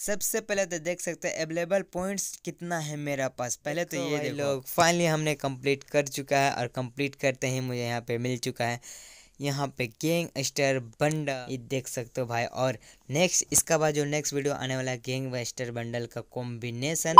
सबसे पहले तो देख सकते हैं अवेलेबल पॉइंट्स कितना है मेरा पास पहले तो ये देखो लोग फाइनली हमने कंप्लीट कर चुका है और कंप्लीट करते ही मुझे यहाँ पे मिल चुका है यहाँ पे गेंग स्टर बंडा ये देख सकते हो भाई और नेक्स्ट इसका बाद जो नेक्स्ट वीडियो आने वाला है गैंग वेस्टर बंडल का कॉम्बिनेशन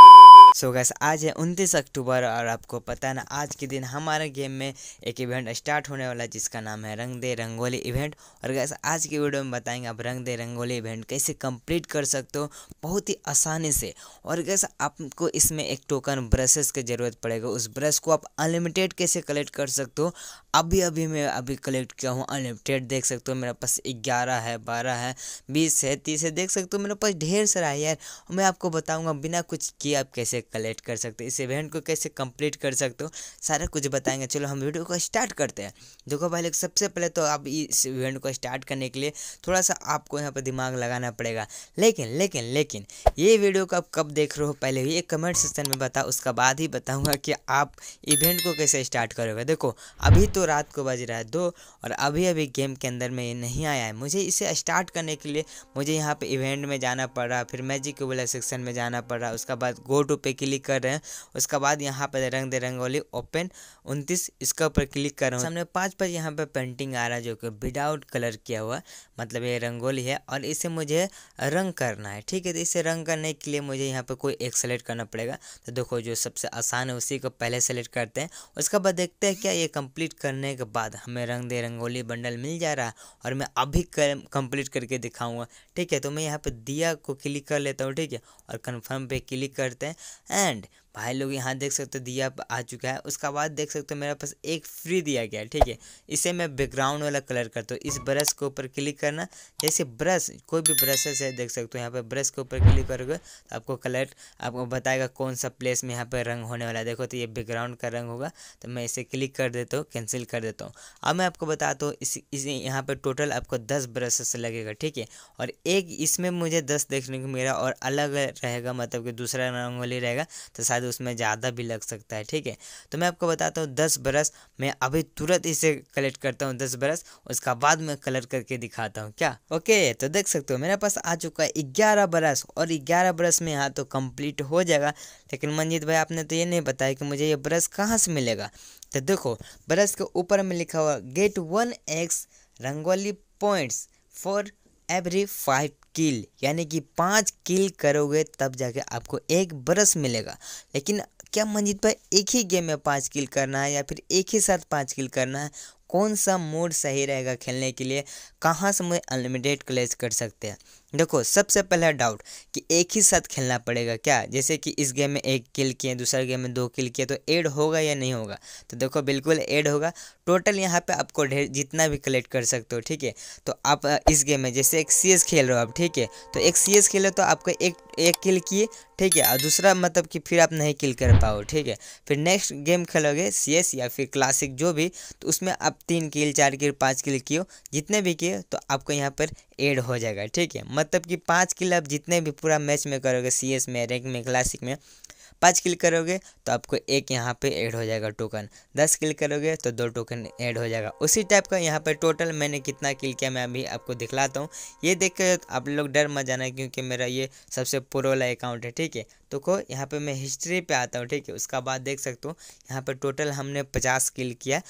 सो so गैस आज है उनतीस अक्टूबर और आपको पता ना आज के दिन हमारे गेम में एक इवेंट स्टार्ट होने वाला है जिसका नाम है रंग दे रंगोली इवेंट और गैस आज की वीडियो में बताएंगे आप रंग दे रंगोली इवेंट कैसे कंप्लीट कर सकते हो बहुत ही आसानी से और गैस आपको इसमें एक टोकन ब्रशेस की ज़रूरत पड़ेगा उस ब्रश को आप अनलिमिटेड कैसे कलेक्ट कर सकते हो अभी अभी मैं अभी कलेक्ट किया हूँ अनलिमिटेड देख सकते हो मेरे पास ग्यारह है बारह है बीस सैंतीस है देख सकते हो मेरे पास ढेर सारा है यार और मैं आपको बताऊँगा बिना कुछ किए आप कैसे कलेक्ट कर सकते हो इस इवेंट को कैसे कंप्लीट कर सकते हो सारा कुछ बताएंगे चलो हम वीडियो को स्टार्ट करते हैं देखो पहले सबसे पहले तो आप इस इवेंट को स्टार्ट करने के लिए थोड़ा सा आपको यहाँ पर दिमाग लगाना पड़ेगा लेकिन लेकिन लेकिन ये वीडियो को आप कब देख रहे हो पहले ये कमेंट सेक्शन में बताओ उसका बाद ही बताऊँगा कि आप इवेंट को कैसे स्टार्ट करोगे देखो अभी तो रात को बज रहा है दो और अभी अभी गेम के अंदर में ये नहीं आया है मुझे इसे स्टार्ट करने के लिए मुझे यहाँ पे इवेंट में जाना पड़ रहा फिर मैजिक वाला सेक्शन में जाना पड़ रहा उसका बाद गो टू पे क्लिक कर रहे हैं उसका बाद यहाँ पर रंग दे रंगोली ओपन उनतीस इसके ऊपर क्लिक कर रहा हूँ सामने पाँच पाँच यहाँ पर पेंटिंग आ रहा है जो कि विदाउट कलर किया हुआ मतलब ये रंगोली है और इसे मुझे रंग करना है ठीक है तो इसे रंग करने के लिए मुझे यहाँ पर कोई एक सेलेक्ट करना पड़ेगा तो देखो जो सबसे आसान है उसी को पहले सेलेक्ट करते हैं उसके बाद देखते हैं क्या ये कम्प्लीट करने के बाद हमें रंग दे रंगोली बंडल मिल जा रहा है और मैं अभी कम्प्लीट करके दिखाऊँगा ठीक है तो मैं यहाँ पे दिया को क्लिक कर लेता हूँ ठीक है और कन्फर्म पे क्लिक करते हैं एंड भाई लोग यहाँ देख सकते हो दिया आ चुका है उसका बाद देख सकते हो मेरे पास एक फ्री दिया गया है ठीक है इसे मैं बैकग्राउंड वाला कलर करता हूँ इस ब्रश के ऊपर क्लिक करना जैसे ब्रश कोई भी ब्रशेस है देख सकते हो यहाँ पर ब्रश के ऊपर क्लिक करोगे तो आपको कलर आपको बताएगा कौन सा प्लेस में यहाँ पर रंग होने वाला है देखो तो ये बैकग्राउंड का रंग होगा तो मैं इसे क्लिक कर देता हूँ कैंसिल कर देता हूँ अब मैं आपको बताता हूँ इस, यहाँ पर टोटल आपको दस ब्रशेस लगेगा ठीक है और एक इसमें मुझे दस देखने को मिला और अलग रहेगा मतलब कि दूसरा रंग वाली रहेगा तो शायद उसमें ज़्यादा भी लग सकता है ठीक है तो मैं आपको बताता हूँ दस बरस मैं अभी तुरंत इसे कलेक्ट करता हूँ दस बरस उसका बाद में कलर करके दिखाता हूँ क्या ओके तो देख सकते हो मेरे पास आ चुका है ग्यारह बरस और ग्यारह बरस में यहाँ तो कंप्लीट हो जाएगा लेकिन मंजीत भाई आपने तो ये नहीं बताया कि मुझे ये ब्रश कहाँ से मिलेगा तो देखो ब्रश के ऊपर में लिखा हुआ get one X rangoli points for every five kill यानी कि पाँच किल करोगे तब जाके आपको एक ब्रश मिलेगा लेकिन क्या मंजीत भाई एक ही गेम में पाँच किल करना है या फिर एक ही साथ पाँच किल करना है कौन सा मोड सही रहेगा खेलने के लिए कहाँ से मुझे अनलिमिटेड क्लेज कर सकते हैं देखो सबसे पहला डाउट कि एक ही साथ खेलना पड़ेगा क्या जैसे कि इस गेम में एक किल किए दूसरा गेम में दो किल किए तो एड होगा या नहीं होगा तो देखो बिल्कुल एड होगा टोटल यहाँ पे आपको ढेर जितना भी कलेक्ट कर सकते हो ठीक है तो आप इस गेम में जैसे एक सी खेल रहे हो आप ठीक है तो एक सी खेलो तो आपको एक एक किल किए ठीक है और दूसरा मतलब कि फिर आप नहीं किल कर पाओ ठीक है फिर नेक्स्ट गेम खेलोगे सी या फिर क्लासिक जो भी तो उसमें आप तीन किल चार किल पाँच किल किए जितने भी किए तो आपको यहाँ पर एड हो जाएगा ठीक है मतलब कि पाँच किल आप जितने भी पूरा मैच में करोगे सी एस में रैंक में क्लासिक में पाँच किल करोगे तो आपको एक यहाँ पे ऐड हो जाएगा टोकन दस किल करोगे तो दो टोकन ऐड हो जाएगा उसी टाइप का यहाँ पर टोटल मैंने कितना किल किया मैं अभी आपको दिखलाता हूँ ये देख कर आप लोग डर मत जाना क्योंकि मेरा ये सबसे पुरोला अकाउंट है ठीक है तो को यहाँ पे मैं हिस्ट्री पे आता हूँ ठीक है उसका बाद देख सकते हो यहाँ पे टोटल हमने पचास किल किया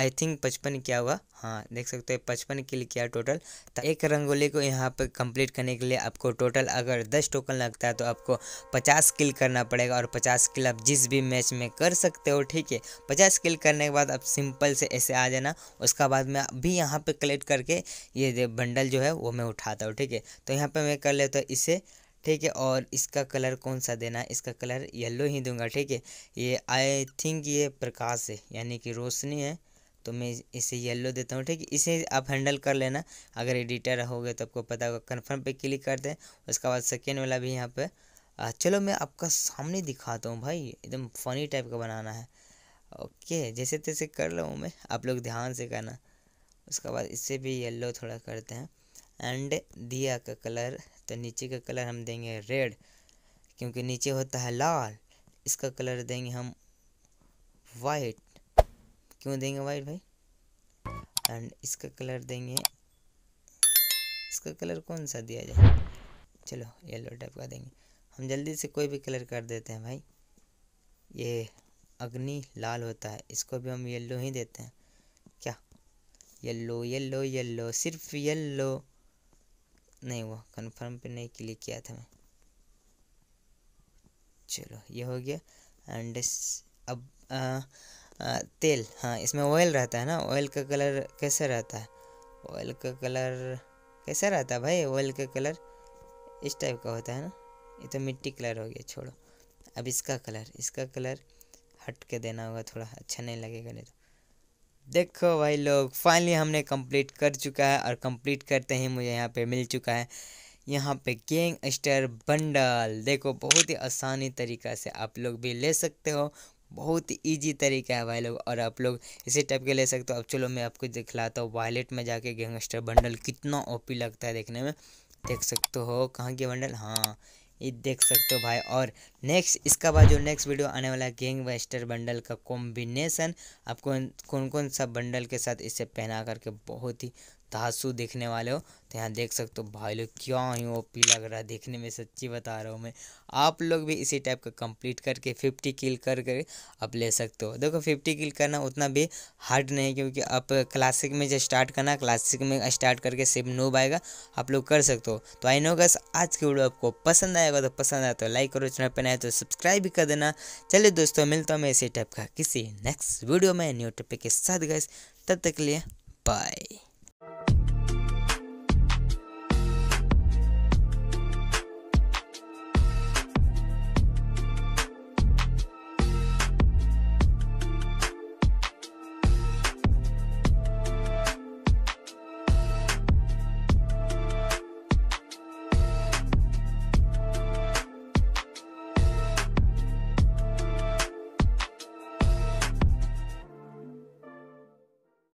आई थिंक पचपन किया हुआ हाँ देख सकते हो पचपन किल किया टोटल तो एक रंगोली को यहाँ पे कंप्लीट करने के लिए आपको टोटल अगर दस टोकन लगता है तो आपको पचास किल करना पड़ेगा और पचास किल आप जिस भी मैच में कर सकते हो ठीक है पचास किल करने के बाद आप सिंपल से ऐसे आ जाना उसका बाद मैं भी यहाँ पर कलेक्ट करके ये बंडल जो है वो मैं उठाता हूँ ठीक है तो यहाँ पर मैं कर लेता हूँ इसे ठीक है और इसका कलर कौन सा देना है इसका कलर येलो ही दूंगा ठीक है ये आई थिंक ये प्रकाश है यानी कि रोशनी है तो मैं इसे येलो देता हूँ ठीक है इसे आप हैंडल कर लेना अगर एडिटर हो गए तो आपको पता होगा कन्फर्म पर क्लिक कर दें उसके बाद सेकेंड वाला भी यहाँ पर चलो मैं आपका सामने दिखाता हूँ भाई एकदम फनी टाइप का बनाना है ओके जैसे तैसे कर रहा हूँ मैं आप लोग ध्यान से करना उसके बाद इससे भी येल्लो थोड़ा करते हैं एंड दिया का कलर तो नीचे का कलर हम देंगे रेड क्योंकि नीचे होता है लाल इसका कलर देंगे हम वाइट क्यों देंगे वाइट भाई एंड इसका कलर देंगे इसका कलर कौन सा दिया जाए चलो येलो टाइप का देंगे हम जल्दी से कोई भी कलर कर देते हैं भाई ये अग्नि लाल होता है इसको भी हम येलो ही देते हैं क्या येलो येलो येलो सिर्फ येलो नहीं हुआ कन्फर्म पे नहीं क्लिक किया था मैं चलो ये हो गया एंड अब आ, आ, तेल हाँ इसमें ऑयल रहता है ना ऑयल का कलर कैसा रहता है ऑयल का कलर कैसा रहता है भाई ऑयल का कलर इस टाइप का होता है ना ये तो मिट्टी कलर हो गया छोड़ो अब इसका कलर इसका कलर हट के देना होगा थोड़ा अच्छा नहीं लगेगा नहीं तो देखो भाई लोग फाइनली हमने कंप्लीट कर चुका है और कंप्लीट करते ही मुझे यहाँ पे मिल चुका है यहाँ पे गेंग स्टर बंडल देखो बहुत ही आसानी तरीका से आप लोग भी ले सकते हो बहुत ही ईजी तरीका है भाई लोग और आप लोग इसी टाइप के ले सकते हो अब चलो मैं आपको दिखलाता हूँ वॉलेट में जाके गेंग बंडल कितना ओपी लगता है देखने में देख सकते हो कहाँ के बंडल हाँ ये देख सकते हो भाई और नेक्स्ट इसका बाद जो नेक्स्ट वीडियो आने वाला है गेंग वेस्टर बंडल का कॉम्बिनेसन आपको कौन कौन सा बंडल के साथ इसे पहना करके बहुत ही धांसू देखने वाले हो तो यहाँ देख सकते हो भाई लोग क्यों ही वो पी लग रहा है देखने में सच्ची बता रहा हूँ मैं आप लोग भी इसी टाइप का कंप्लीट करके फिफ्टी किल कर कर आप ले सकते हो देखो फिफ्टी किल करना उतना भी हार्ड नहीं क्योंकि आप क्लासिक में जो स्टार्ट करना क्लासिक में स्टार्ट करके सिर्फ नोब आएगा आप लोग कर सकते हो तो आई नो गस आज की वीडियो आपको पसंद आएगा तो पसंद आया तो लाइक करो चैनल पर नए तो सब्सक्राइब भी कर देना चलिए दोस्तों मिलता हूँ मैं इसी टाइप का किसी नेक्स्ट वीडियो में न्यू टॉपिक के साथ गए तब तक के लिए बाय